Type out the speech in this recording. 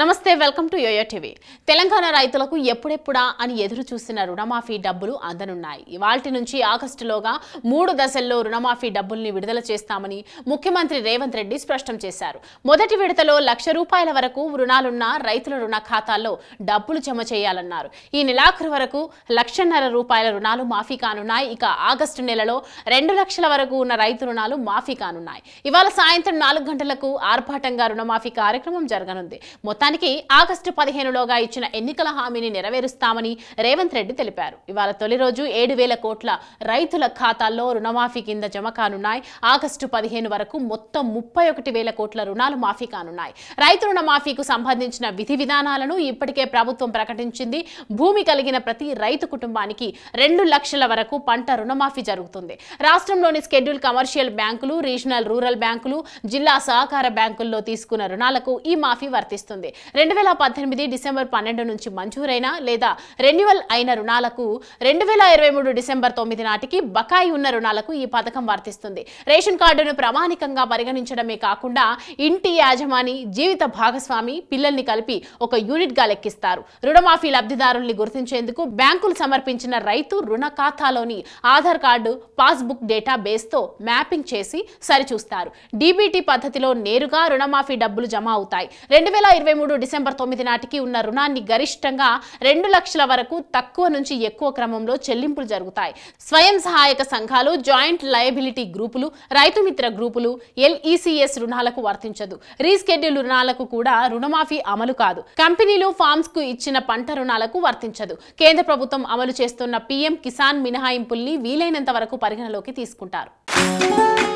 నమస్తే welcome to YoYo TV Telangana రైతులకు ఎప్పుడెప్పుడా అని ఎదురు చూసిన రుణమాఫీ డబ్బులు అందనున్నాయి వాటి నుంచి ఆగస్టులోగా మూడు దశల్లో రుణమాఫీ డబ్బుల్ని విడుదల చేస్తామని ముఖ్యమంత్రి రేవంత్ రెడ్డి స్పష్టం చేశారు మొదటి విడతలో లక్ష రూపాయల వరకు రుణాలున్న రైతుల రుణ ఖాతాల్లో డబ్బులు జమ చేయాలన్నారు ఈ నెలాఖరు వరకు లక్షన్నర రూపాయల రుణాలు మాఫీ కానున్నాయి ఇక ఆగస్టు నెలలో రెండు లక్షల వరకు ఉన్న రైతు రుణాలు మాఫీ కానున్నాయి ఇవాళ సాయంత్రం నాలుగు గంటలకు ఆర్భాటంగా రుణమాఫీ కార్యక్రమం జరగనుంది మొత్తానికి ప్రభుత్వానికి ఆగస్టు పదిహేనులోగా ఇచ్చిన ఎన్నికల హామీని నెరవేరుస్తామని రేవంత్ రెడ్డి తెలిపారు ఇవాళ తొలి రోజు ఏడు వేల కోట్ల రైతుల ఖాతాల్లో రుణమాఫీ కింద జమ కానున్నాయి ఆగస్టు పదిహేను వరకు మొత్తం ముప్పై ఒకటి వేల కోట్ల రుణాలు మాఫీ కానున్నాయి రైతు రుణమాఫీకు సంబంధించిన విధి విధానాలను ఇప్పటికే ప్రభుత్వం ప్రకటించింది భూమి కలిగిన ప్రతి రైతు కుటుంబానికి రెండు లక్షల వరకు పంట రుణమాఫీ జరుగుతుంది రాష్ట్రంలోని స్కెడ్యూల్ కమర్షియల్ బ్యాంకులు రీజనల్ రూరల్ బ్యాంకులు జిల్లా సహకార బ్యాంకుల్లో తీసుకున్న రుణాలకు ఈ మాఫీ వర్తిస్తుంది రెండు వేల పద్దెనిమిది డిసెంబర్ పన్నెండు నుంచి మంజూరైన లేదా రెన్యువల్ అయిన రుణాలకు రెండు వేల ఇరవై మూడు డిసెంబర్ తొమ్మిది నాటికి బకాయి ఉన్న రుణాలకు ఈ పథకం వర్తిస్తుంది రేషన్ కార్డును ప్రామాణికంగా పరిగణించడమే కాకుండా ఇంటి యాజమాని జీవిత భాగస్వామి పిల్లల్ని కలిపి ఒక యూనిట్గా లెక్కిస్తారు రుణమాఫీ లబ్ధిదారుల్ని గుర్తించేందుకు బ్యాంకులు సమర్పించిన రైతు రుణ ఖాతాలోని ఆధార్ కార్డు పాస్బుక్ డేటా బేస్తో మ్యాపింగ్ చేసి సరిచూస్తారు డీబీటీ పద్ధతిలో నేరుగా రుణమాఫీ డబ్బులు జమ అవుతాయి రెండు వేల ఇరవై మూడు మూడు డిసెంబర్ తొమ్మిది నాటికి ఉన్న రుణాన్ని గరిష్టంగా రెండు లక్షల వరకు తక్కువ నుంచి ఎక్కువ క్రమంలో చెల్లింపులు జరుగుతాయి స్వయం సహాయక సంఘాలు జాయింట్ లయబిలిటీ గ్రూపులు రైతుమిత్ర గ్రూపులు ఎల్ఈసిఎస్ రుణాలకు వర్తించదు రీస్కెడ్యూల్ రుణాలకు కూడా రుణమాఫీ అమలు కాదు కంపెనీలు ఫార్మ్స్ కు ఇచ్చిన పంట రుణాలకు వర్తించదు కేంద్ర ప్రభుత్వం అమలు చేస్తున్న పీఎం కిసాన్ మినహాయింపుల్ని వీలైనంత వరకు పరిగణలోకి తీసుకుంటారు